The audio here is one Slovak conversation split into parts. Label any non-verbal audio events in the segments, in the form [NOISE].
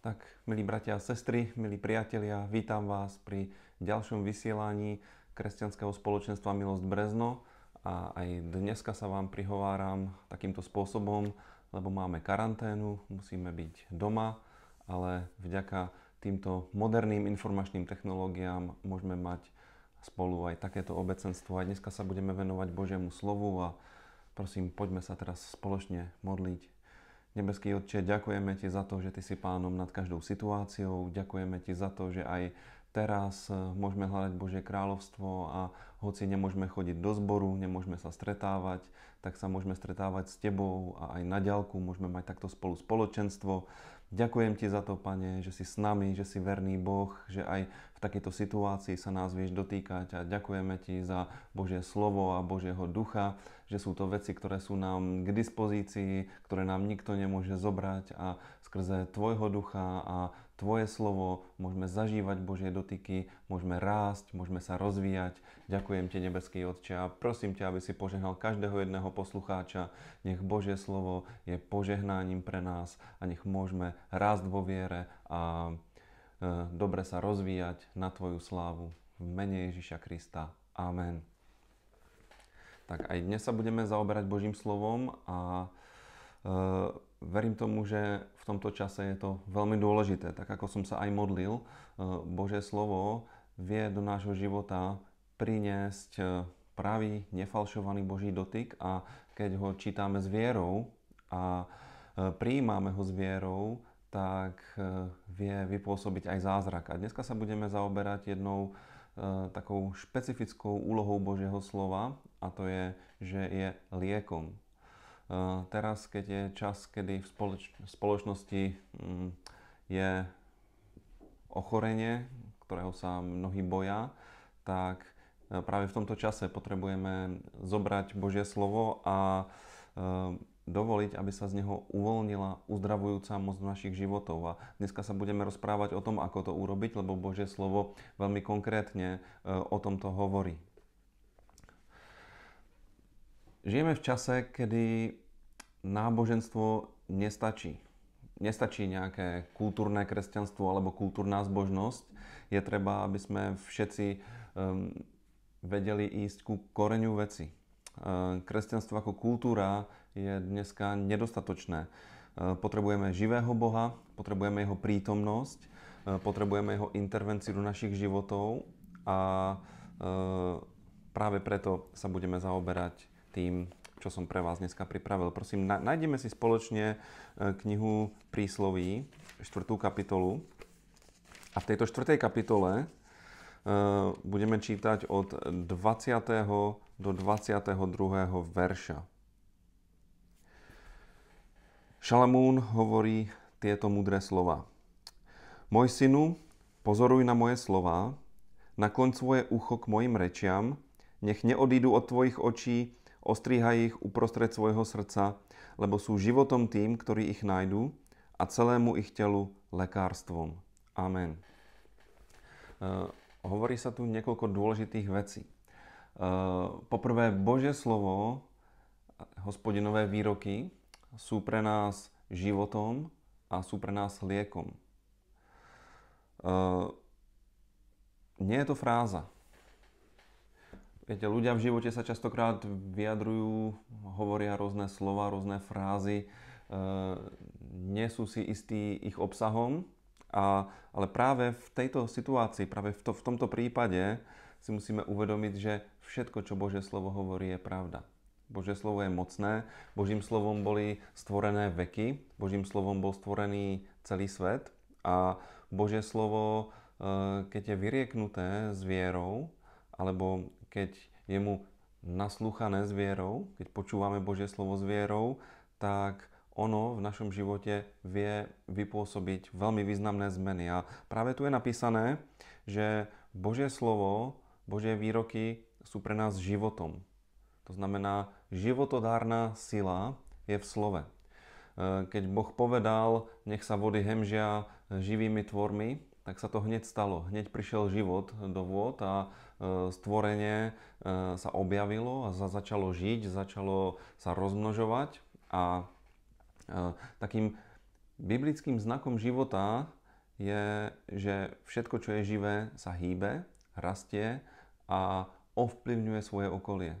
Tak, milí bratia a sestry, milí priatelia, vítam vás pri ďalšom vysielaní kresťanského spoločenstva Milosť Brezno a aj dneska sa vám prihováram takýmto spôsobom, lebo máme karanténu, musíme byť doma, ale vďaka týmto moderným informačným technológiám môžeme mať spolu aj takéto obecenstvo. A dneska sa budeme venovať Božiemu slovu a prosím, poďme sa teraz spoločne modliť Nebeský Otče, ďakujeme Ti za to, že Ty si pánom nad každou situáciou. Ďakujeme Ti za to, že aj teraz eh, môžeme hľadať Božie kráľovstvo a hoci nemôžeme chodiť do zboru, nemôžeme sa stretávať, tak sa môžeme stretávať s Tebou a aj na ďalku môžeme mať takto spolu spoločenstvo. Ďakujem ti za to, pane, že si s nami, že si verný Boh, že aj v takejto situácii sa nás vieš dotýkať a ďakujeme ti za Božie slovo a Božieho ducha, že sú to veci, ktoré sú nám k dispozícii, ktoré nám nikto nemôže zobrať a skrze tvojho ducha a Tvoje slovo, môžeme zažívať Božie dotyky, môžeme rásť, môžeme sa rozvíjať. Ďakujem Ti, Nebeský Otče, a prosím ťa, aby si požehnal každého jedného poslucháča. Nech Božie slovo je požehnaním pre nás a nech môžeme rásť vo viere a e, dobre sa rozvíjať na Tvoju slávu. V mene Ježiša Krista. Amen. Tak aj dnes sa budeme zaoberať Božím slovom a e, verím tomu, že v tomto čase je to veľmi dôležité. Tak ako som sa aj modlil, eh, Bože slovo vie do nášho života priniesť eh, pravý, nefalšovaný Boží dotyk a keď ho čítame s vierou a eh, prijímame ho s vierou, tak vie vypôsobiť aj zázrak. A dneska sa budeme zaoberať jednou takou špecifickou úlohou Božieho slova a to je, že je liekom. Eh, teraz, keď je čas, kedy v spoloč- spoločnosti mm, je ochorenie, ktorého sa mnohí boja, tak eh, práve v tomto čase potrebujeme zobrať Božie slovo a eh, dovoliť, aby sa z neho uvoľnila uzdravujúca moc našich životov. A dneska sa budeme rozprávať o tom, ako to urobiť, lebo Božie slovo veľmi konkrétne o tomto hovorí. Žijeme v čase, kedy náboženstvo nestačí. Nestačí nejaké kultúrne kresťanstvo alebo kultúrna zbožnosť. Je treba, aby sme všetci um, vedeli ísť ku koreňu veci. Uh, kresťanstvo ako kultúra je dneska nedostatočné. Uh, potrebujeme živého Boha, potrebujeme jeho prítomnosť, uh, potrebujeme jeho intervenciu do našich životov a práve preto sa budeme zaoberať tým, čo som pre vás dneska pripravil. Prosím, nájdeme si spoločne e, knihu Prísloví, 4. kapitolu. A v tejto 4. kapitole e, budeme čítať od 20. do 22. verša. Šalamún hovorí tieto mudré slova. Môj synu, pozoruj na moje slova, nakloň svoje ucho k mojim rečiam, nech neodídu od tvojich očí ostríhaj ich uprostred svojho srdca, lebo sú životom tým, ktorí ich nájdú a celému ich telu lekárstvom. Amen. Uh, hovorí sa tu niekoľko dôležitých vecí. Uh, poprvé, Božie slovo, hospodinové výroky sú pre nás životom a sú pre nás liekom. Uh, nie je to fráza. Viete, ľudia v živote sa častokrát vyjadrujú, hovoria rôzne slova, rôzne frázy, e, nie sú si istí ich obsahom, a, ale práve v tejto situácii, práve v, to, v tomto prípade si musíme uvedomiť, že všetko, čo Bože slovo hovorí, je pravda. Bože slovo je mocné, Božím slovom boli stvorené veky, Božím slovom bol stvorený celý svet a Bože slovo, e, keď je vyrieknuté s vierou, alebo keď jemu naslúchané s vierou, keď počúvame Božie slovo s vierou, tak ono v našom živote vie vypôsobiť veľmi významné zmeny. A práve tu je napísané, že Božie slovo, Božie výroky sú pre nás životom. To znamená, životodárna sila je v slove. E, keď Boh povedal, nech sa vody hemžia živými tvormi, tak sa to hneď stalo. Hneď prišiel život do vôd a E, stvorenie e, sa objavilo a začalo žiť, začalo sa rozmnožovať a e, takým biblickým znakom života je, že všetko, čo je živé, sa hýbe, rastie a ovplyvňuje svoje okolie.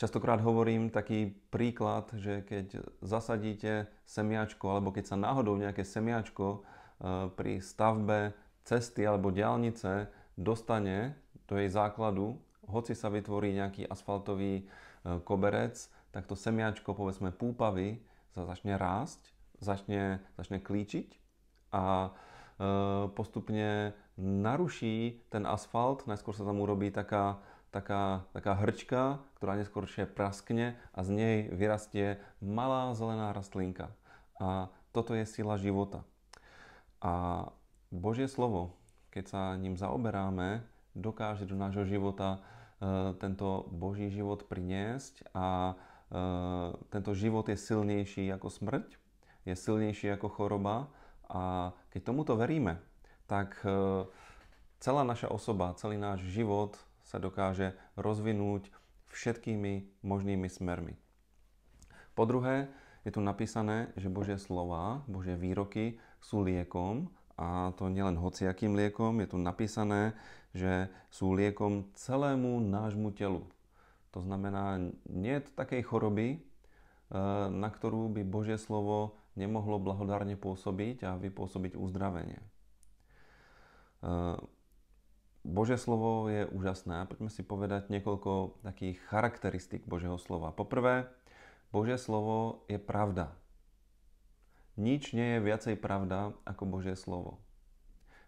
Častokrát hovorím taký príklad, že keď zasadíte semiačko, alebo keď sa náhodou nejaké semiačko pri stavbe cesty alebo diálnice dostane do jej základu, hoci sa vytvorí nejaký asfaltový e, koberec, tak to semiačko, povedzme púpavy, sa začne rásť, začne, začne klíčiť a e, postupne naruší ten asfalt, najskôr sa tam urobí taká, taká, taká hrčka, ktorá neskôršie praskne a z nej vyrastie malá zelená rastlinka. A toto je sila života. A Božie slovo, keď sa ním zaoberáme, dokáže do nášho života e, tento Boží život priniesť a e, tento život je silnejší ako smrť, je silnejší ako choroba a keď tomuto veríme, tak e, celá naša osoba, celý náš život sa dokáže rozvinúť všetkými možnými smermi. Po druhé, je tu napísané, že Božie slova, Božie výroky sú liekom a to nielen hociakým liekom, je tu napísané, že sú liekom celému nášmu telu. To znamená, nie je takej choroby, e, na ktorú by Božie slovo nemohlo blahodárne pôsobiť a vypôsobiť uzdravenie. E, Božie slovo je úžasné. Poďme si povedať niekoľko takých charakteristik Božieho slova. Poprvé, Božie slovo je pravda. Nič nie je viacej pravda ako Božie slovo.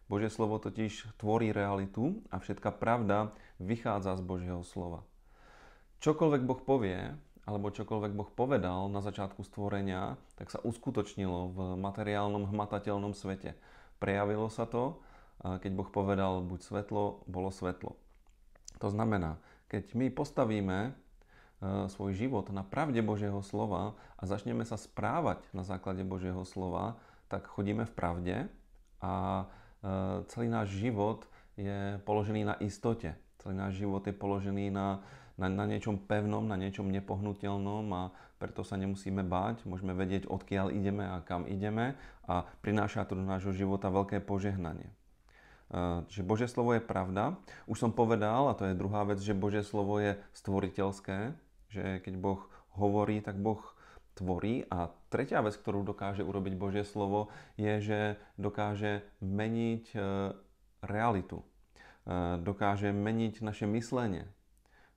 Božie slovo totiž tvorí realitu a všetká pravda vychádza z Božieho slova. Čokoľvek Boh povie, alebo čokoľvek Boh povedal na začiatku stvorenia, tak sa uskutočnilo v materiálnom, hmatateľnom svete. Prejavilo sa to, keď Boh povedal buď svetlo, bolo svetlo. To znamená, keď my postavíme E, svoj život na pravde Božieho slova a začneme sa správať na základe Božieho slova, tak chodíme v pravde a e, celý náš život je položený na istote. Celý náš život je položený na, na, na niečom pevnom, na niečom nepohnutelnom a preto sa nemusíme báť. Môžeme vedieť, odkiaľ ideme a kam ideme a prináša to do nášho života veľké požehnanie. Čiže e, Božie slovo je pravda. Už som povedal, a to je druhá vec, že Božie slovo je stvoriteľské že keď Boh hovorí, tak Boh tvorí. A tretia vec, ktorú dokáže urobiť Božie slovo, je, že dokáže meniť e, realitu. E, dokáže meniť naše myslenie.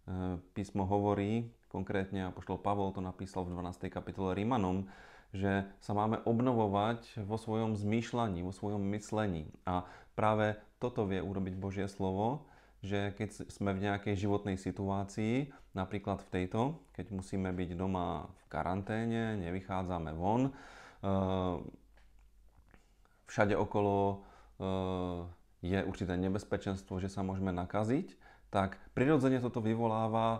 E, písmo hovorí, konkrétne apoštol Pavol to napísal v 12. kapitole Rímanom, že sa máme obnovovať vo svojom zmýšľaní, vo svojom myslení. A práve toto vie urobiť Božie slovo, že keď sme v nejakej životnej situácii, napríklad v tejto, keď musíme byť doma v karanténe, nevychádzame von, e, všade okolo e, je určité nebezpečenstvo, že sa môžeme nakaziť, tak prirodzene toto vyvoláva e,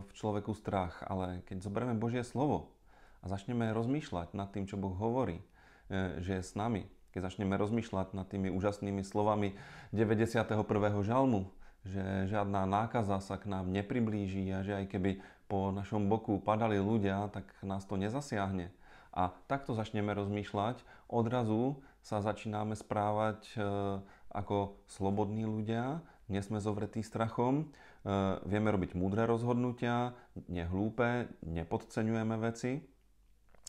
v človeku strach. Ale keď zoberieme Božie slovo a začneme rozmýšľať nad tým, čo Boh hovorí, že je s nami, keď začneme rozmýšľať nad tými úžasnými slovami 91. žalmu, že žiadna nákaza sa k nám nepriblíži a že aj keby po našom boku padali ľudia, tak nás to nezasiahne. A takto začneme rozmýšľať, odrazu sa začíname správať e, ako slobodní ľudia, nie sme zovretí strachom, e, vieme robiť múdre rozhodnutia, nehlúpe, nepodceňujeme veci.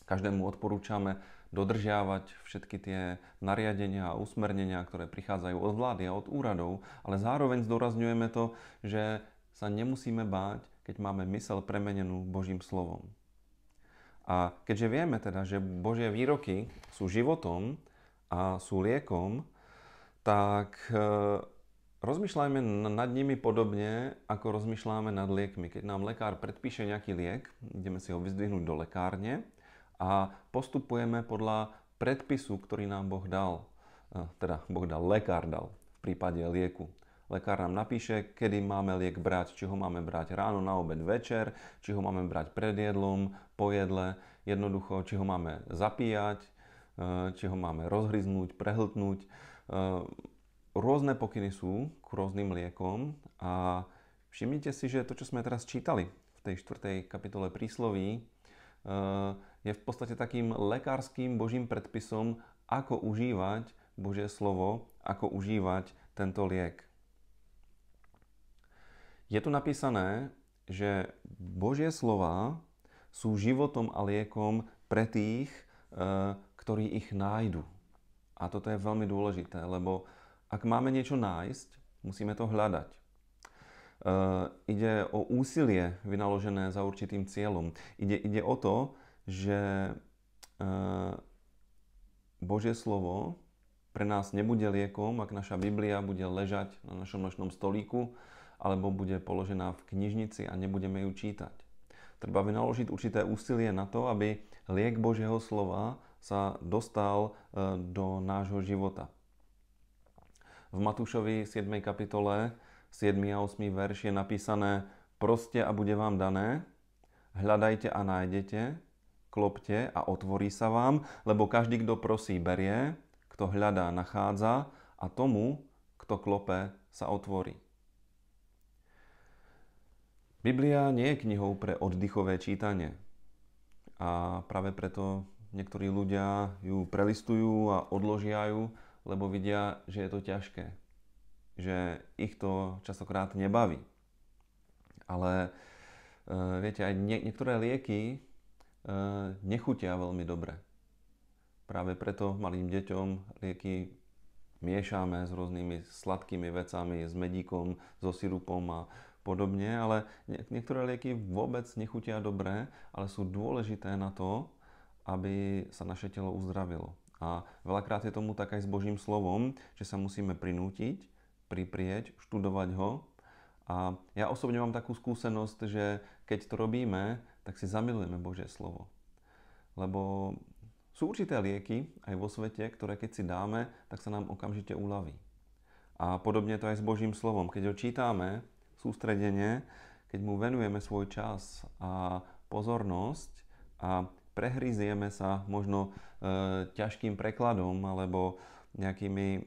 Každému odporúčame dodržiavať všetky tie nariadenia a usmernenia, ktoré prichádzajú od vlády a od úradov, ale zároveň zdorazňujeme to, že sa nemusíme báť, keď máme mysel premenenú Božím slovom. A keďže vieme teda, že Božie výroky sú životom a sú liekom, tak e, rozmýšľajme nad nimi podobne, ako rozmýšľame nad liekmi. Keď nám lekár predpíše nejaký liek, ideme si ho vyzdvihnúť do lekárne a postupujeme podľa predpisu, ktorý nám Boh dal. Eh, teda Boh dal, lekár dal v prípade lieku. Lekár nám napíše, kedy máme liek brať, či ho máme brať ráno, na obed, večer, či ho máme brať pred jedlom, po jedle, jednoducho, či ho máme zapíjať, eh, či ho máme rozhryznúť, prehltnúť. Eh, rôzne pokyny sú k rôznym liekom a všimnite si, že to, čo sme teraz čítali v tej 4. kapitole prísloví, je v podstate takým lekárským božím predpisom, ako užívať Božie slovo, ako užívať tento liek. Je tu napísané, že Božie slova sú životom a liekom pre tých, e, ktorí ich nájdu. A toto je veľmi dôležité, lebo ak máme niečo nájsť, musíme to hľadať. E, ide o úsilie vynaložené za určitým cieľom. Ide, ide o to, že e, Božie slovo pre nás nebude liekom, ak naša Biblia bude ležať na našom nočnom stolíku alebo bude položená v knižnici a nebudeme ju čítať. Treba vynaložiť určité úsilie na to, aby liek Božieho slova sa dostal e, do nášho života. V Matúšovi 7. kapitole 7. a 8. verš je napísané Proste a bude vám dané, hľadajte a nájdete, klopte a otvorí sa vám, lebo každý, kto prosí, berie, kto hľadá, nachádza a tomu, kto klope, sa otvorí. Biblia nie je knihou pre oddychové čítanie. A práve preto niektorí ľudia ju prelistujú a odložia ju, lebo vidia, že je to ťažké. Že ich to častokrát nebaví. Ale e, viete, aj nie, niektoré lieky E, nechutia veľmi dobre. Práve preto malým deťom lieky miešame s rôznymi sladkými vecami, s medíkom, so sirupom a podobne, ale niektoré lieky vôbec nechutia dobré, ale sú dôležité na to, aby sa naše telo uzdravilo. A veľakrát je tomu tak aj s Božím slovom, že sa musíme prinútiť, priprieť, študovať ho. A ja osobne mám takú skúsenosť, že keď to robíme, tak si zamilujeme Božie slovo. Lebo sú určité lieky aj vo svete, ktoré keď si dáme, tak sa nám okamžite uľaví. A podobne to aj s Božím slovom. Keď ho čítame sústredenie, keď mu venujeme svoj čas a pozornosť a prehrízieme sa možno e, ťažkým prekladom alebo nejakými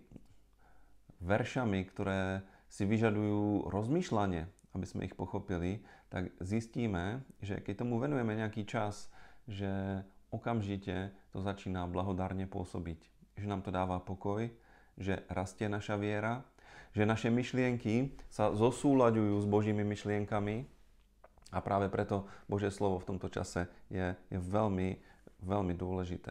veršami, ktoré si vyžadujú rozmýšľanie, aby sme ich pochopili, tak zistíme, že keď tomu venujeme nejaký čas, že okamžite to začína blahodárne pôsobiť. Že nám to dáva pokoj, že rastie naša viera, že naše myšlienky sa zosúľaďujú s Božími myšlienkami a práve preto Božie slovo v tomto čase je, je veľmi, veľmi dôležité.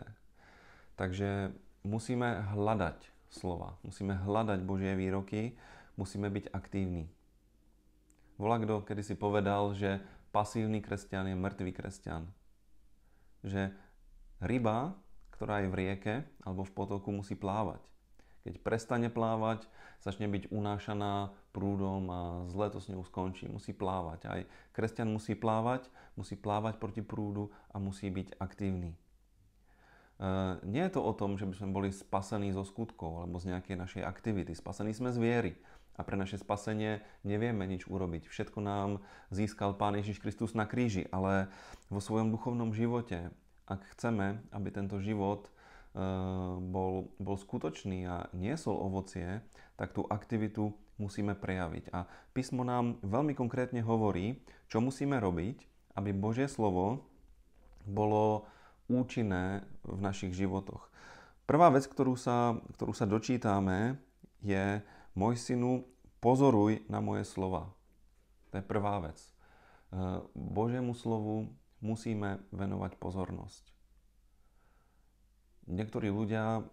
Takže musíme hľadať slova, musíme hľadať Božie výroky, musíme byť aktívni kto kedy si povedal, že pasívny kresťan je mŕtvý kresťan. Že ryba, ktorá je v rieke alebo v potoku, musí plávať. Keď prestane plávať, začne byť unášaná prúdom a zle to s ňou skončí. Musí plávať. Aj kresťan musí plávať, musí plávať proti prúdu a musí byť aktívny. E, nie je to o tom, že by sme boli spasení zo skutkov alebo z nejakej našej aktivity. Spasení sme z viery a pre naše spasenie nevieme nič urobiť. Všetko nám získal Pán Ježiš Kristus na kríži, ale vo svojom duchovnom živote, ak chceme, aby tento život e, bol, bol skutočný a niesol ovocie, tak tú aktivitu musíme prejaviť. A písmo nám veľmi konkrétne hovorí, čo musíme robiť, aby Božie slovo bolo účinné v našich životoch. Prvá vec, ktorú sa, ktorú sa dočítame, je, môj synu, pozoruj na moje slova. To je prvá vec. E, Božiemu slovu musíme venovať pozornosť. Niektorí ľudia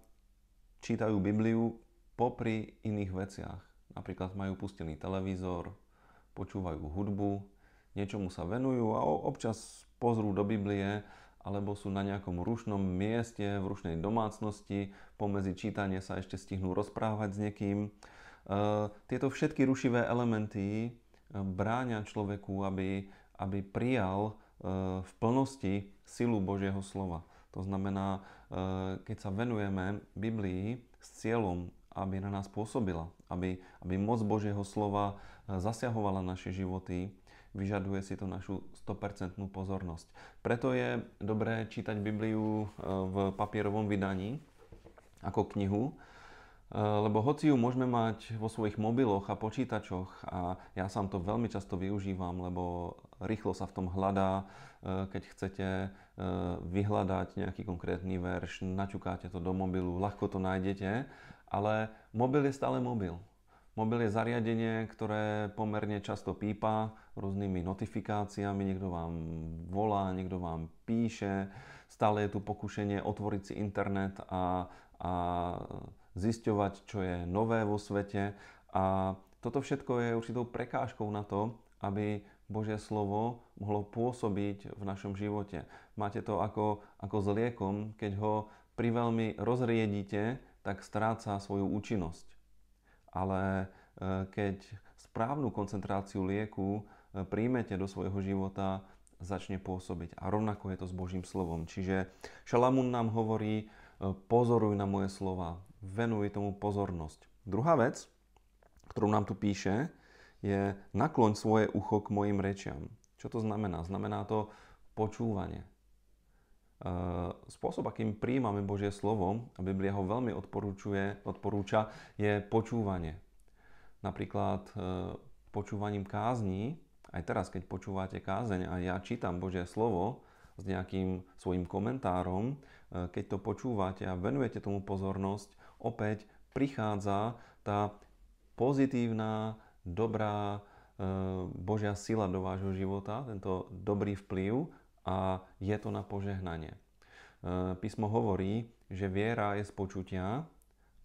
čítajú Bibliu popri iných veciach. Napríklad majú pustený televízor, počúvajú hudbu, niečomu sa venujú a občas pozrú do Biblie alebo sú na nejakom rušnom mieste, v rušnej domácnosti, pomedzi čítanie sa ešte stihnú rozprávať s niekým Eh, tieto všetky rušivé elementy eh, bráňa človeku, aby, aby prijal eh, v plnosti silu Božieho slova. To znamená, keď sa venujeme Biblii s cieľom, aby na nás pôsobila, aby, aby moc Božieho slova zasiahovala naše životy, vyžaduje si to našu 100% pozornosť. Preto je dobré čítať Bibliu v papierovom vydaní ako knihu, Eh, lebo hoci ju môžeme mať vo svojich mobiloch a počítačoch a ja sám to veľmi často využívam, lebo rýchlo sa v tom hľadá, eh, keď chcete eh, vyhľadať nejaký konkrétny verš, načukáte to do mobilu, ľahko to nájdete, ale mobil je stále mobil. Mobil je zariadenie, ktoré pomerne často pípa rôznymi notifikáciami, niekto vám volá, niekto vám píše, stále je tu pokušenie otvoriť si internet a, a zisťovať, čo je nové vo svete a toto všetko je určitou prekážkou na to, aby Božie slovo mohlo pôsobiť v našom živote. Máte to ako, ako s liekom, keď ho pri veľmi rozriedite, tak stráca svoju účinnosť. Ale e, keď správnu koncentráciu lieku e, príjmete do svojho života, začne pôsobiť. A rovnako je to s Božím slovom. Čiže Šalamún nám hovorí, e, pozoruj na moje slova, Venuj tomu pozornosť. Druhá vec, ktorú nám tu píše, je nakloň svoje ucho k mojim rečiam. Čo to znamená? Znamená to počúvanie. E, spôsob, akým príjmame Božie slovo, a Biblia ho veľmi odporúča, je počúvanie. Napríklad e, počúvaním kázní, aj teraz, keď počúvate kázeň a ja čítam Božie slovo s nejakým svojim komentárom, e, keď to počúvate a venujete tomu pozornosť, opäť prichádza tá pozitívna, dobrá e, Božia sila do vášho života, tento dobrý vplyv a je to na požehnanie. E, písmo hovorí, že viera je z počutia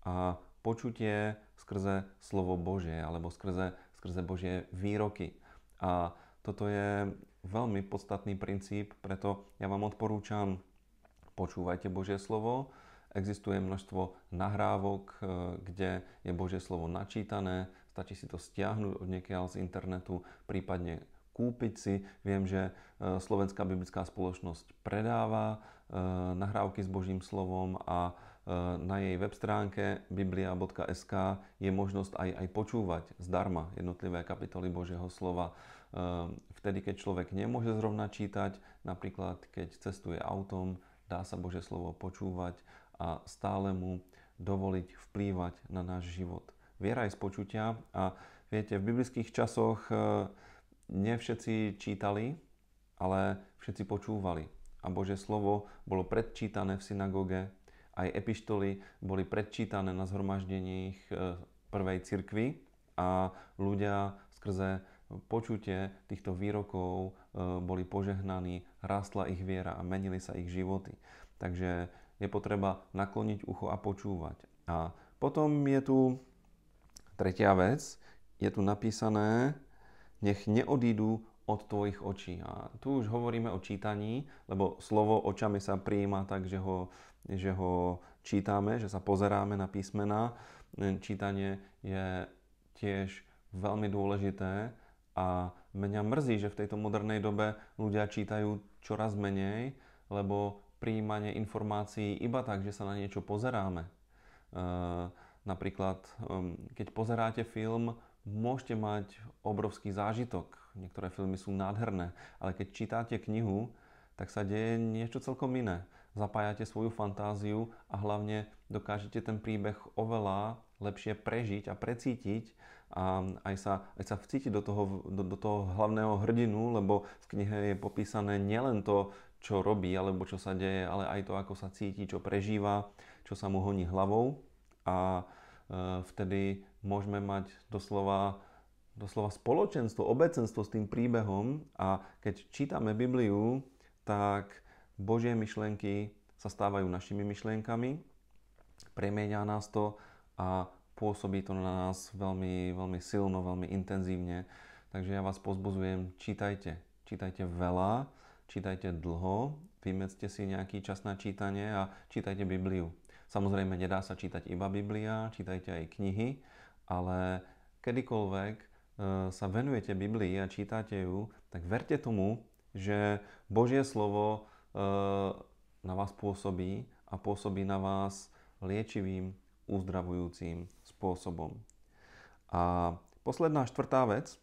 a počutie skrze slovo Božie alebo skrze, skrze Božie výroky. A toto je veľmi podstatný princíp, preto ja vám odporúčam počúvajte Božie slovo, Existuje množstvo nahrávok, eh, kde je Božie slovo načítané, stačí si to stiahnuť od niekiaľ z internetu, prípadne kúpiť si. Viem, že eh, Slovenská biblická spoločnosť predáva eh, nahrávky s Božím slovom a na jej web stránke biblia.sk je možnosť aj, aj počúvať zdarma jednotlivé kapitoly Božieho slova. Vtedy, keď človek nemôže zrovna čítať, napríklad keď cestuje autom, dá sa Božie slovo počúvať a stále mu dovoliť vplývať na náš život. Viera je z počutia a viete, v biblických časoch e, všetci čítali, ale všetci počúvali. A Bože slovo bolo predčítané v synagóge, aj epištoly boli predčítané na zhromaždeních e, prvej cirkvi a ľudia skrze počutie týchto výrokov e, boli požehnaní, rástla ich viera a menili sa ich životy. Takže je potreba nakloniť ucho a počúvať. A potom je tu tretia vec, je tu napísané, nech neodídu od tvojich očí. A tu už hovoríme o čítaní, lebo slovo očami sa prijíma tak, že ho, že ho čítame, že sa pozeráme na písmena. Čítanie je tiež veľmi dôležité a mňa mrzí, že v tejto modernej dobe ľudia čítajú čoraz menej, lebo príjmanie informácií iba tak, že sa na niečo pozeráme. E, napríklad, keď pozeráte film, môžete mať obrovský zážitok. Niektoré filmy sú nádherné, ale keď čítate knihu, tak sa deje niečo celkom iné. Zapájate svoju fantáziu a hlavne dokážete ten príbeh oveľa lepšie prežiť a precítiť a aj sa, aj sa vcítiť do toho, do, do toho hlavného hrdinu, lebo v knihe je popísané nielen to, čo robí alebo čo sa deje, ale aj to, ako sa cíti, čo prežíva, čo sa mu honí hlavou a e, vtedy môžeme mať doslova, doslova spoločenstvo, obecenstvo s tým príbehom a keď čítame Bibliu, tak Božie myšlienky sa stávajú našimi myšlienkami, premieňa nás to a pôsobí to na nás veľmi, veľmi silno, veľmi intenzívne. Takže ja vás pozbuzujem, čítajte, čítajte veľa, čítajte dlho, vymedzte si nejaký čas na čítanie a čítajte Bibliu. Samozrejme, nedá sa čítať iba Biblia, čítajte aj knihy, ale kedykoľvek eh, sa venujete Biblii a čítate ju, tak verte tomu, že Božie slovo eh, na vás pôsobí a pôsobí na vás liečivým, uzdravujúcim spôsobom. A posledná štvrtá vec,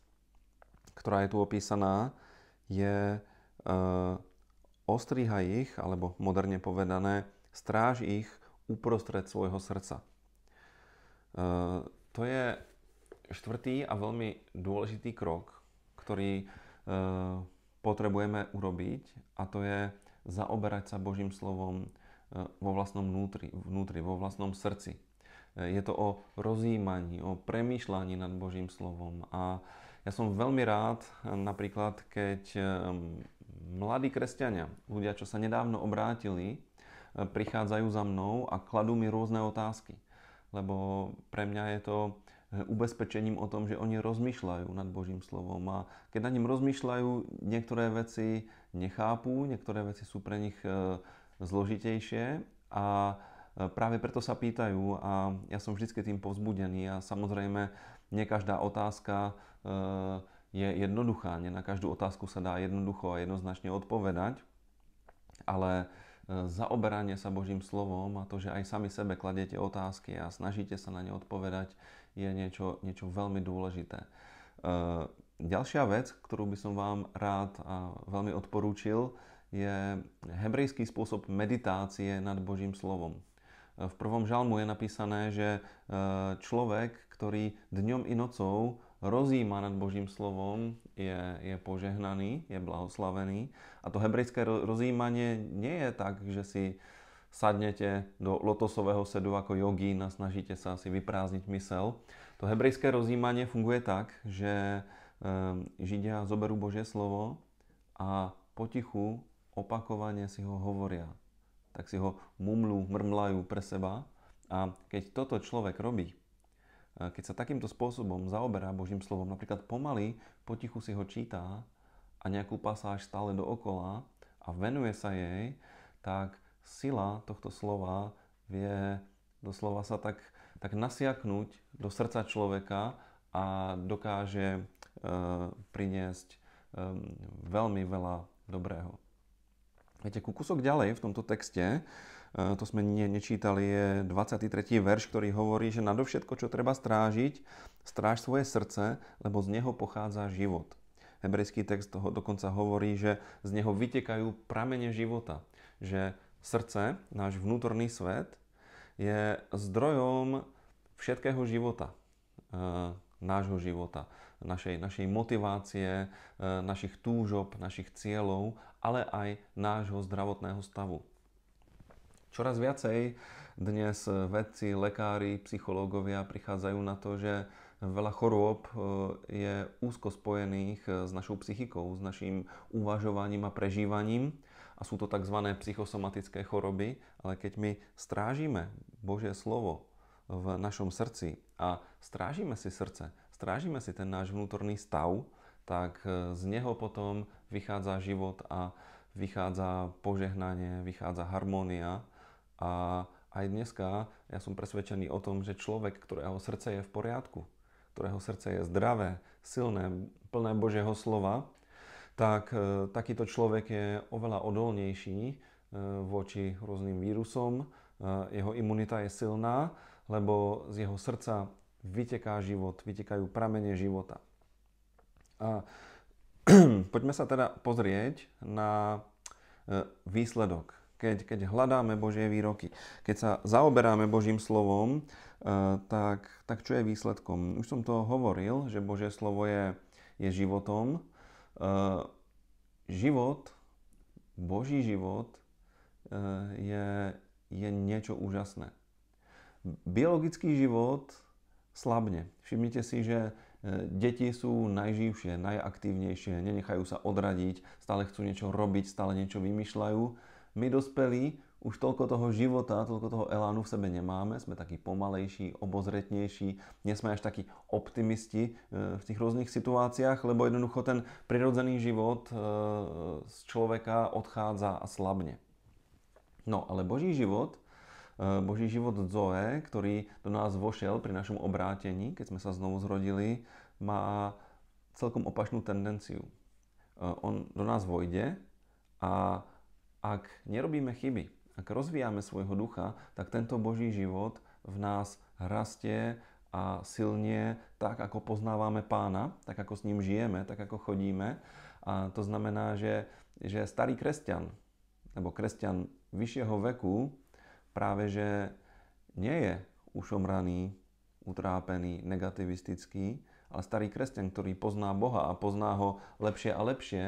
ktorá je tu opísaná, je uh, Ostriha ich, alebo moderne povedané, stráž ich uprostred svojho srdca. E, to je štvrtý a veľmi dôležitý krok, ktorý e, potrebujeme urobiť a to je zaoberať sa Božím slovom e, vo vlastnom vnútri, vnútri vo vlastnom srdci. Je to o rozjímaní, o premýšľaní nad Božím slovom a ja som veľmi rád, napríklad keď mladí kresťania, ľudia, čo sa nedávno obrátili, e, prichádzajú za mnou a kladú mi rôzne otázky. Lebo pre mňa je to e, ubezpečením o tom, že oni rozmýšľajú nad Božím slovom a keď nad ním rozmýšľajú, niektoré veci nechápu, niektoré veci sú pre nich e, zložitejšie a práve preto sa pýtajú a ja som vždy tým povzbudený a samozrejme nie každá otázka je jednoduchá. Nie na každú otázku sa dá jednoducho a jednoznačne odpovedať, ale e, zaoberanie sa Božím slovom a to, že aj sami sebe kladete otázky a snažíte sa na ne odpovedať, je niečo, niečo veľmi dôležité. E, ďalšia vec, ktorú by som vám rád a veľmi odporúčil, je hebrejský spôsob meditácie nad Božím slovom. E, v prvom žalmu je napísané, že človek, ktorý dňom i nocou rozíma nad Božím slovom je, je požehnaný, je blahoslavený. A to hebrejské rozímanie nie je tak, že si sadnete do lotosového sedu ako jogín a snažíte sa si vyprázdniť mysel. To hebrejské rozímanie funguje tak, že ehm, Židia zoberú Božie slovo a potichu opakovane si ho hovoria. Tak si ho mumlú, mrmlajú pre seba. A keď toto človek robí, keď sa takýmto spôsobom zaoberá Božím slovom, napríklad pomaly, potichu si ho čítá a nejakú pasáž stále dookola a venuje sa jej, tak sila tohto slova vie doslova sa tak, tak nasiaknúť do srdca človeka a dokáže e, priniesť e, veľmi veľa dobrého. Viete, kúsok ďalej v tomto texte Eh, to sme ne, nečítali, je 23. verš, ktorý hovorí, že nadovšetko, čo treba strážiť, stráž svoje srdce, lebo z neho pochádza život. Hebrejský text toho dokonca hovorí, že z neho vytekajú pramene života. Že srdce, náš vnútorný svet, je zdrojom všetkého života eh, nášho života, našej, našej motivácie, eh, našich túžob, našich cieľov, ale aj nášho zdravotného stavu. Čoraz viacej dnes vedci, lekári, psychológovia prichádzajú na to, že veľa chorôb e, je úzko spojených e, s našou psychikou, s našim uvažovaním a prežívaním a sú to tzv. psychosomatické choroby, ale keď my strážime Božie slovo v našom srdci a strážime si srdce, strážime si ten náš vnútorný stav, tak e, z neho potom vychádza život a vychádza požehnanie, vychádza harmónia a aj dneska ja som presvedčený o tom, že človek, ktorého srdce je v poriadku, ktorého srdce je zdravé, silné, plné Božieho slova, tak e, takýto človek je oveľa odolnejší e, voči rôznym vírusom, e, jeho imunita je silná, lebo z jeho srdca vyteká život, vytekajú pramene života. A [CLEARS THROAT] poďme sa teda pozrieť na výsledok keď, keď hľadáme Božie výroky, keď sa zaoberáme Božím slovom, eh, tak, tak čo je výsledkom? Už som to hovoril, že Božie slovo je, je životom. Eh, život, Boží život eh, je, je niečo úžasné. Biologický život slabne. Všimnite si, že deti sú najživšie, najaktívnejšie, nenechajú sa odradiť, stále chcú niečo robiť, stále niečo vymýšľajú my dospelí už toľko toho života, toľko toho elánu v sebe nemáme, sme takí pomalejší, obozretnejší, nie sme až takí optimisti e, v tých rôznych situáciách, lebo jednoducho ten prirodzený život e, z človeka odchádza a slabne. No ale Boží život, e, Boží život Zoe, ktorý do nás vošiel pri našom obrátení, keď sme sa znovu zrodili, má celkom opačnú tendenciu. On do nás vojde a ak nerobíme chyby, ak rozvíjame svojho ducha, tak tento Boží život v nás rastie a silne tak, ako poznávame pána, tak ako s ním žijeme, tak ako chodíme. A to znamená, že, že starý kresťan, nebo kresťan vyššieho veku, práve že nie je ušomraný, utrápený, negativistický, ale starý kresťan, ktorý pozná Boha a pozná ho lepšie a lepšie,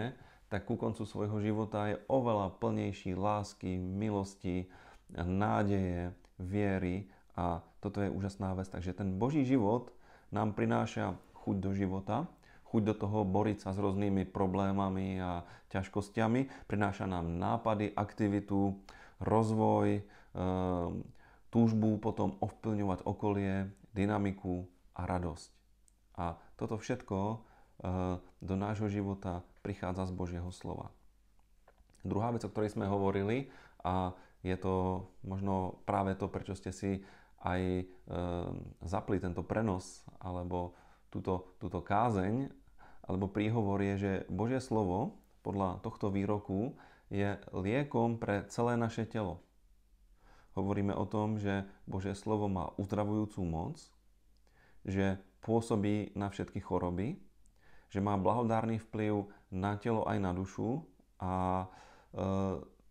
tak ku koncu svojho života je oveľa plnejší lásky, milosti, nádeje, viery a toto je úžasná vec. Takže ten Boží život nám prináša chuť do života, chuť do toho boriť sa s rôznymi problémami a ťažkosťami, prináša nám nápady, aktivitu, rozvoj, ehm, túžbu potom ovplňovať okolie, dynamiku a radosť. A toto všetko Eh, do nášho života prichádza z Božieho slova. Druhá vec, o ktorej sme hovorili, a je to možno práve to, prečo ste si aj eh, zapli tento prenos alebo túto, túto kázeň alebo príhovor je, že Božie slovo podľa tohto výroku je liekom pre celé naše telo. Hovoríme o tom, že Božie slovo má uzdravujúcu moc, že pôsobí na všetky choroby, že má blahodárny vplyv na telo aj na dušu a e,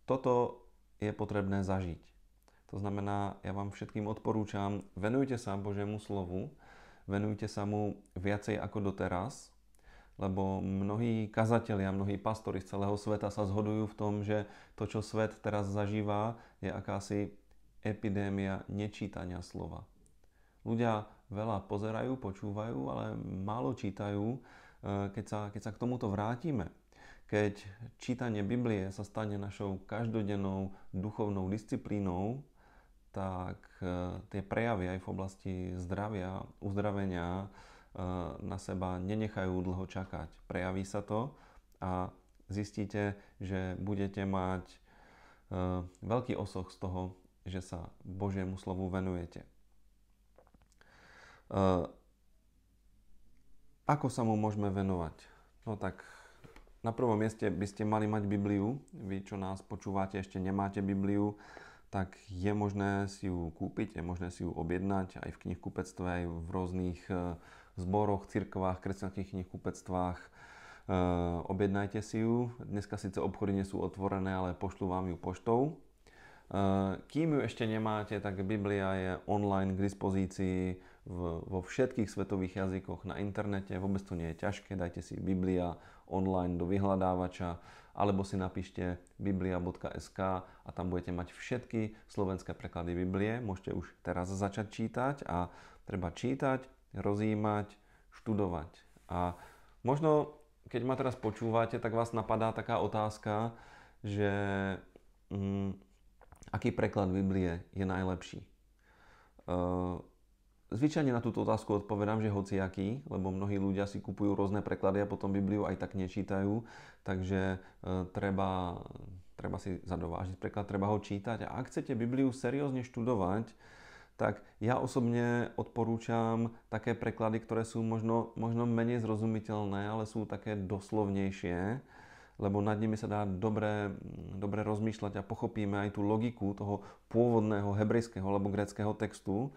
toto je potrebné zažiť. To znamená, ja vám všetkým odporúčam, venujte sa Božiemu slovu, venujte sa mu viacej ako doteraz, lebo mnohí kazatelia, mnohí pastori z celého sveta sa zhodujú v tom, že to, čo svet teraz zažíva, je akási epidémia nečítania slova. Ľudia veľa pozerajú, počúvajú, ale málo čítajú Eh, keď sa, keď sa k tomuto vrátime, keď čítanie Biblie sa stane našou každodennou duchovnou disciplínou, tak eh, tie prejavy aj v oblasti zdravia, uzdravenia eh, na seba nenechajú dlho čakať. Prejaví sa to a zistíte, že budete mať veľký osoch z toho, že sa Božiemu slovu venujete. Ako sa mu môžeme venovať? No tak na prvom mieste by ste mali mať Bibliu. Vy, čo nás počúvate, ešte nemáte Bibliu, tak je možné si ju kúpiť, je možné si ju objednať aj v knihkupectve, aj v rôznych e, zboroch, cirkvách, kresťanských knihkupectvách. E, objednajte si ju. Dneska síce obchody nie sú otvorené, ale pošlu vám ju poštou. E, kým ju ešte nemáte, tak Biblia je online k dispozícii v, vo všetkých svetových jazykoch na internete. Vôbec to nie je ťažké. Dajte si Biblia online do vyhľadávača alebo si napíšte biblia.sk a tam budete mať všetky slovenské preklady Biblie. Môžete už teraz začať čítať a treba čítať, rozjímať, študovať. A možno, keď ma teraz počúvate, tak vás napadá taká otázka, že mm, aký preklad Biblie je najlepší. Uh, Zvyčajne na túto otázku odpovedám, že hociaký, lebo mnohí ľudia si kupujú rôzne preklady a potom Bibliu aj tak nečítajú, takže e, treba, treba si zadovážiť preklad, treba ho čítať. A ak chcete Bibliu seriózne študovať, tak ja osobne odporúčam také preklady, ktoré sú možno, možno menej zrozumiteľné, ale sú také doslovnejšie lebo nad nimi sa dá dobre, dobre rozmýšľať a pochopíme aj tú logiku toho pôvodného hebrejského alebo greckého textu.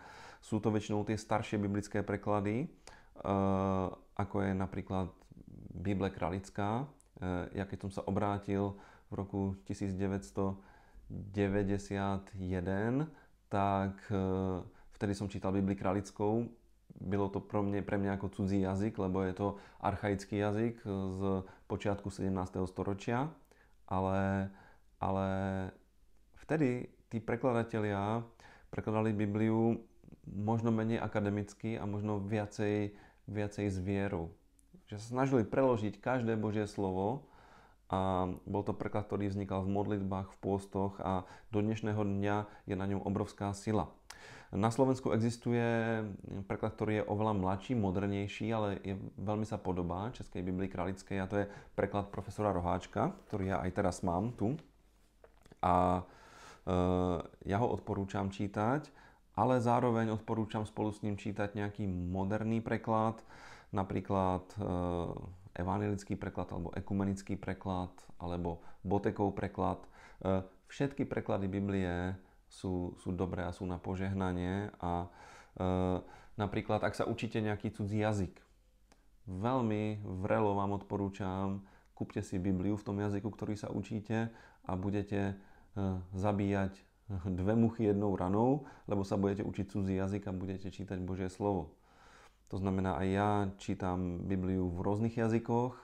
Sú to väčšinou tie staršie biblické preklady, e, ako je napríklad Bible Kralická. E, ja keď som sa obrátil v roku 1991, tak e, vtedy som čítal Bibliu Kralickou. Bylo to pro mne, pre mňa ako cudzí jazyk, lebo je to archaický jazyk z počiatku 17. storočia, ale, ale vtedy tí prekladatelia prekladali Bibliu možno menej akademicky a možno viacej, viacej z vieru. Že sa snažili preložiť každé Božie slovo a bol to preklad, ktorý vznikal v modlitbách, v pôstoch a do dnešného dňa je na ňom obrovská sila. Na Slovensku existuje preklad, ktorý je oveľa mladší, modernejší, ale je, veľmi sa podobá Českej Biblii Kralickej a to je preklad profesora Roháčka, ktorý ja aj teraz mám tu. A e, ja ho odporúčam čítať ale zároveň odporúčam spolu s ním čítať nejaký moderný preklad, napríklad e, evangelický preklad alebo ekumenický preklad alebo botekov preklad. E, všetky preklady Biblie sú, sú dobré a sú na požehnanie a e, napríklad ak sa učíte nejaký cudzí jazyk, veľmi vrelo vám odporúčam, kúpte si Bibliu v tom jazyku, ktorý sa učíte a budete zabíjať [LAUGHS] dve muchy jednou ranou, lebo sa budete učiť cudzí jazyk a budete čítať Božie slovo. To znamená, aj ja čítam Bibliu v rôznych jazykoch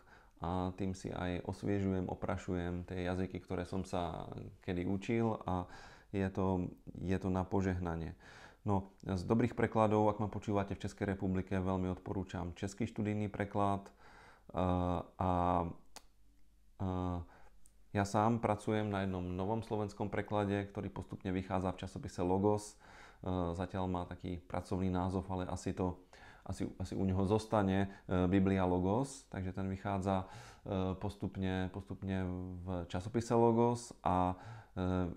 a tým si aj osviežujem, oprašujem tie jazyky, ktoré som sa kedy učil a je to, je to na požehnanie. No, z dobrých prekladov, ak ma počúvate v Českej republike, veľmi odporúčam český študijný preklad eh, a, a, eh, a ja sám pracujem na jednom novom slovenskom preklade, ktorý postupne vychádza v časopise Logos. E, zatiaľ má taký pracovný názov, ale asi to asi, asi u neho zostane e, Biblia Logos, takže ten vychádza e, postupne, postupne v časopise Logos a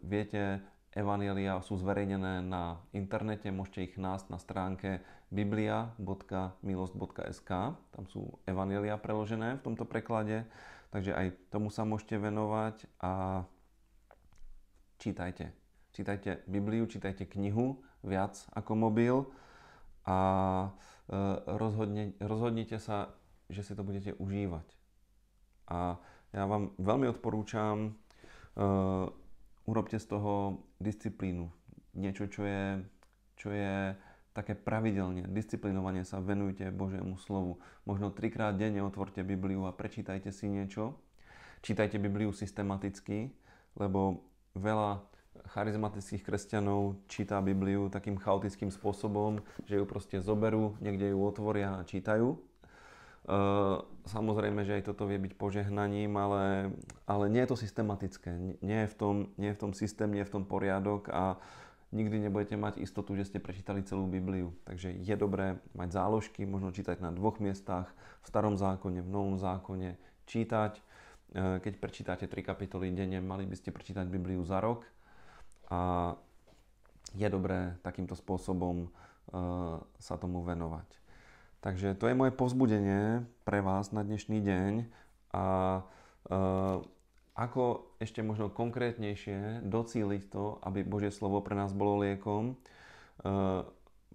viete, Evanielia sú zverejnené na internete, môžete ich nájsť na stránke biblia.milost.sk, tam sú Evanielia preložené v tomto preklade Takže aj tomu sa môžete venovať a čítajte. Čítajte Bibliu, čítajte knihu viac ako mobil a e, rozhodne, rozhodnite sa, že si to budete užívať. A ja vám veľmi odporúčam, e, urobte z toho disciplínu. Niečo, čo je, čo je také pravidelne, disciplinovane sa venujte Božiemu slovu. Možno trikrát denne otvorte Bibliu a prečítajte si niečo. Čítajte Bibliu systematicky, lebo veľa charizmatických kresťanov číta Bibliu takým chaotickým spôsobom, že ju proste zoberú, niekde ju otvoria a čítajú. Ehm, samozrejme, že aj toto vie byť požehnaním, ale, ale nie je to systematické. Nie je, v tom, nie je v tom systém, nie je v tom poriadok a, nikdy nebudete mať istotu, že ste prečítali celú Bibliu. Takže je dobré mať záložky, možno čítať na dvoch miestach, v starom zákone, v novom zákone, čítať. E, keď prečítate tri kapitoly denne, mali by ste prečítať Bibliu za rok. A je dobré takýmto spôsobom e, sa tomu venovať. Takže to je moje povzbudenie pre vás na dnešný deň a e, ako ešte možno konkrétnejšie docíliť to, aby Božie slovo pre nás bolo liekom. E,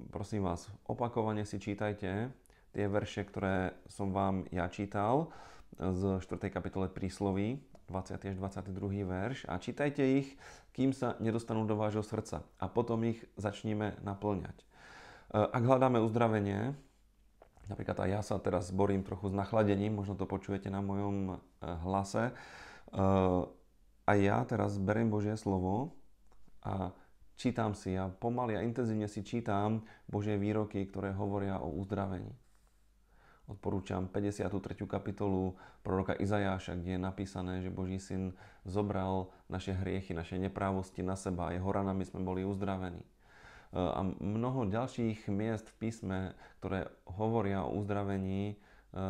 prosím vás, opakovane si čítajte tie verše, ktoré som vám ja čítal z 4. kapitole prísloví 20. až 22. verš a čítajte ich, kým sa nedostanú do vášho srdca a potom ich začneme naplňať. E, ak hľadáme uzdravenie, napríklad aj ja sa teraz borím trochu s nachladením, možno to počujete na mojom e, hlase, Eh, a ja teraz beriem Božie slovo a čítam si, ja pomaly a intenzívne si čítam Božie výroky, ktoré hovoria o uzdravení. Odporúčam 53. kapitolu proroka Izajáša, kde je napísané, že Boží syn zobral naše hriechy, naše neprávosti na seba a jeho ranami sme boli uzdravení. Eh, a mnoho ďalších miest v písme, ktoré hovoria o uzdravení, Eh,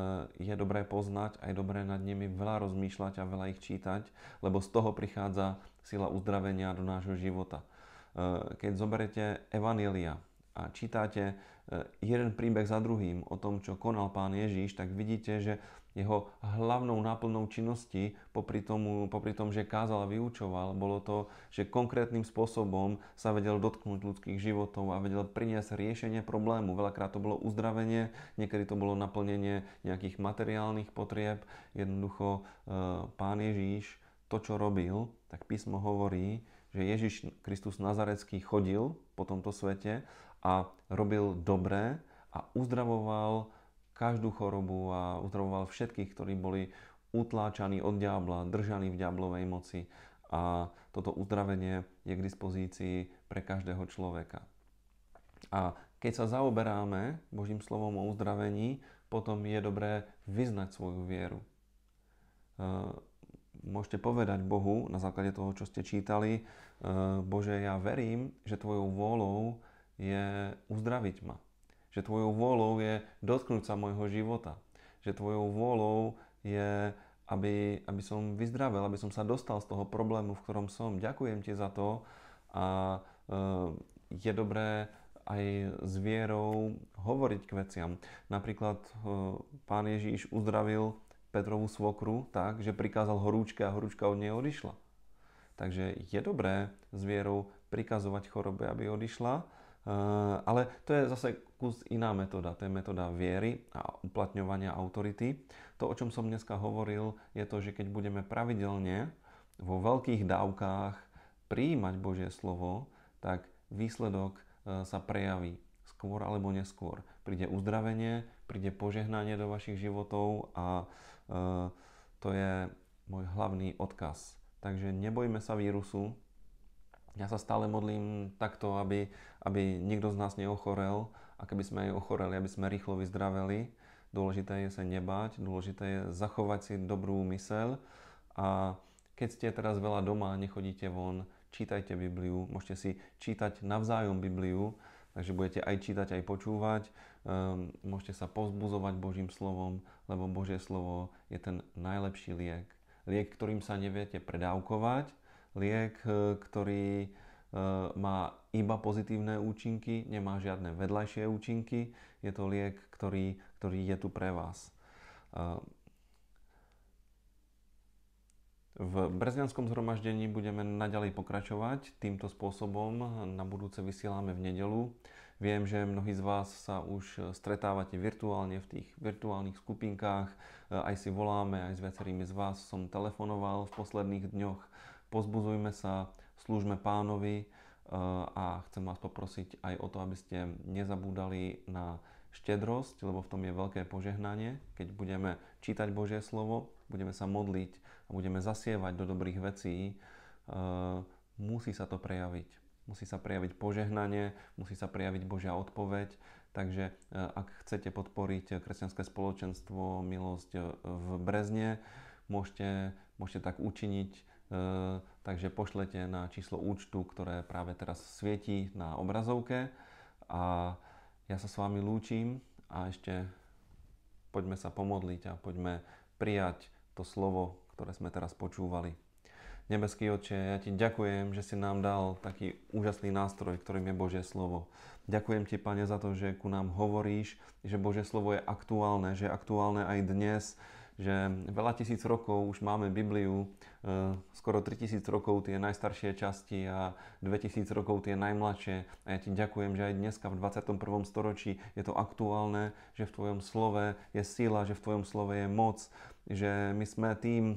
je dobré poznať a je dobré nad nimi veľa rozmýšľať a veľa ich čítať, lebo z toho prichádza sila uzdravenia do nášho života. Eh, keď zoberete Evanília a čítate Eh, jeden príbeh za druhým o tom, čo konal pán Ježíš, tak vidíte, že jeho hlavnou náplnou činnosti, popri, tomu, popri tom, že kázal a vyučoval, bolo to, že konkrétnym spôsobom sa vedel dotknúť ľudských životov a vedel priniesť riešenie problému. Veľakrát to bolo uzdravenie, niekedy to bolo naplnenie nejakých materiálnych potrieb. Jednoducho eh, pán Ježíš, to, čo robil, tak písmo hovorí, že Ježiš Kristus Nazarecký chodil po tomto svete a robil dobré a uzdravoval každú chorobu a uzdravoval všetkých, ktorí boli utláčaní od diabla, držaní v diablovej moci. A toto uzdravenie je k dispozícii pre každého človeka. A keď sa zaoberáme Božím slovom o uzdravení, potom je dobré vyznať svoju vieru. E, môžete povedať Bohu na základe toho, čo ste čítali, e, Bože, ja verím, že Tvojou vôľou je uzdraviť ma. Že tvojou vôľou je dotknúť sa môjho života. Že tvojou vôľou je, aby, aby som vyzdravel, aby som sa dostal z toho problému, v ktorom som. Ďakujem ti za to a e, je dobré aj s vierou hovoriť k veciam. Napríklad e, pán Ježíš uzdravil Petrovú svokru tak, že prikázal horúčke a horúčka od nej odišla. Takže je dobré s vierou prikazovať chorobe, aby odišla Eh, ale to je zase kus iná metóda, to je metóda viery a uplatňovania autority. To, o čom som dneska hovoril, je to, že keď budeme pravidelne vo veľkých dávkách prijímať Božie slovo, tak výsledok eh, sa prejaví skôr alebo neskôr. Príde uzdravenie, príde požehnanie do vašich životov a eh, to je môj hlavný odkaz. Takže nebojme sa vírusu, ja sa stále modlím takto, aby, aby nikto z nás neochorel a keby sme aj ochoreli, aby sme rýchlo vyzdraveli. Dôležité je sa nebať, dôležité je zachovať si dobrú myseľ a keď ste teraz veľa doma a nechodíte von, čítajte Bibliu, môžete si čítať navzájom Bibliu, takže budete aj čítať, aj počúvať, ehm, môžete sa pozbuzovať Božím slovom, lebo Božie slovo je ten najlepší liek. Liek, ktorým sa neviete predávkovať, liek, eh, ktorý eh, má iba pozitívne účinky, nemá žiadne vedľajšie účinky. Je to liek, ktorý, ktorý je tu pre vás. Eh, v Brezňanskom zhromaždení budeme naďalej pokračovať týmto spôsobom. Na budúce vysielame v nedelu. Viem, že mnohí z vás sa už stretávate virtuálne v tých virtuálnych skupinkách. Aj si voláme, aj s viacerými z vás som telefonoval v posledných dňoch pozbuzujme sa, slúžme pánovi eh, a chcem vás poprosiť aj o to, aby ste nezabúdali na štedrosť, lebo v tom je veľké požehnanie, keď budeme čítať Božie slovo, budeme sa modliť a budeme zasievať do dobrých vecí, eh, musí sa to prejaviť. Musí sa prejaviť požehnanie, musí sa prejaviť Božia odpoveď. Takže eh, ak chcete podporiť kresťanské spoločenstvo Milosť v Brezne, môžete, môžete tak učiniť Ehm, takže pošlete na číslo účtu, ktoré práve teraz svieti na obrazovke a ja sa s vami lúčim a ešte poďme sa pomodliť a poďme prijať to slovo, ktoré sme teraz počúvali. Nebeský Oče, ja Ti ďakujem, že si nám dal taký úžasný nástroj, ktorým je Božie slovo. Ďakujem Ti, Pane, za to, že ku nám hovoríš, že Božie slovo je aktuálne, že je aktuálne aj dnes, že veľa tisíc rokov už máme Bibliu, e, skoro 3000 rokov tie najstaršie časti a 2000 rokov tie najmladšie. A ja ti ďakujem, že aj dneska v 21. storočí je to aktuálne, že v tvojom slove je sila, že v tvojom slove je moc, že my sme tým, e,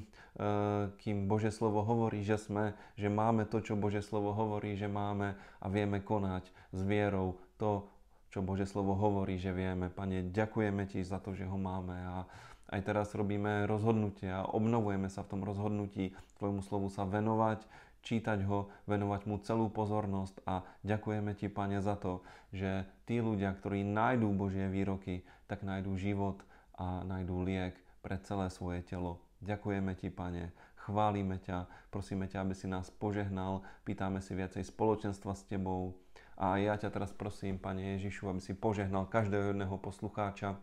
kým Bože slovo hovorí, že sme, že máme to, čo Bože slovo hovorí, že máme a vieme konať s vierou to, čo Bože slovo hovorí, že vieme. Pane, ďakujeme ti za to, že ho máme a aj teraz robíme a obnovujeme sa v tom rozhodnutí Tvojmu slovu sa venovať, čítať ho, venovať mu celú pozornosť a ďakujeme Ti, Pane, za to, že tí ľudia, ktorí nájdú Božie výroky, tak nájdú život a nájdú liek pre celé svoje telo. Ďakujeme Ti, Pane, chválime ťa, prosíme ťa, aby si nás požehnal, pýtame si viacej spoločenstva s Tebou. A ja ťa teraz prosím, Pane Ježišu, aby si požehnal každého jedného poslucháča,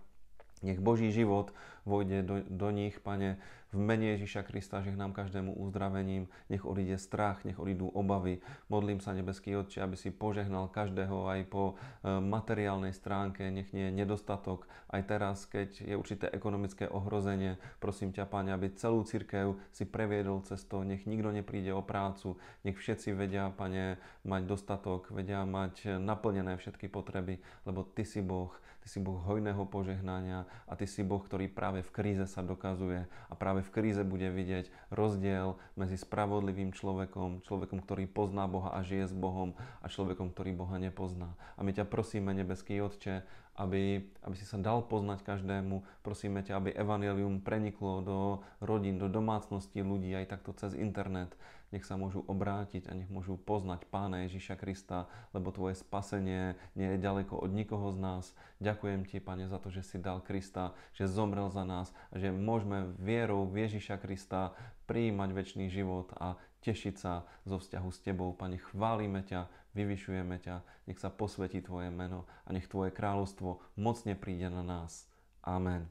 nech Boží život vojde do, do nich, Pane, v mene Ježiša Krista, že nám každému uzdravením, nech odíde strach, nech odídu obavy. Modlím sa, Nebeský Otče, aby si požehnal každého aj po e, materiálnej stránke, nech nie je nedostatok. Aj teraz, keď je určité ekonomické ohrozenie, prosím ťa, Pane, aby celú cirkev si previedol cestou, nech nikto nepríde o prácu, nech všetci vedia, Pane, mať dostatok, vedia mať naplnené všetky potreby, lebo Ty si Boh, Ty si Boh hojného požehnania a Ty si Boh, ktorý práve v kríze sa dokazuje a práve v kríze bude vidieť rozdiel medzi spravodlivým človekom, človekom, ktorý pozná Boha a žije s Bohom a človekom, ktorý Boha nepozná. A my ťa prosíme, nebeský Otče, aby, aby si sa dal poznať každému. Prosíme ťa, aby evanelium preniklo do rodín, do domácností ľudí aj takto cez internet nech sa môžu obrátiť a nech môžu poznať Pána Ježiša Krista, lebo Tvoje spasenie nie je ďaleko od nikoho z nás. Ďakujem Ti, Pane, za to, že si dal Krista, že zomrel za nás a že môžeme vierou v Ježiša Krista prijímať väčší život a tešiť sa zo vzťahu s Tebou. Pane, chválime ťa, vyvyšujeme ťa, nech sa posvetí Tvoje meno a nech Tvoje kráľovstvo mocne príde na nás. Amen.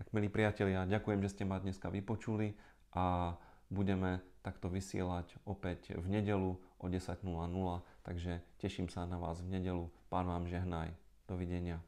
Tak milí priatelia, ďakujem, že ste ma dneska vypočuli a budeme takto vysielať opäť v nedelu o 10.00, takže teším sa na vás v nedelu. Pán vám žehnaj. Dovidenia.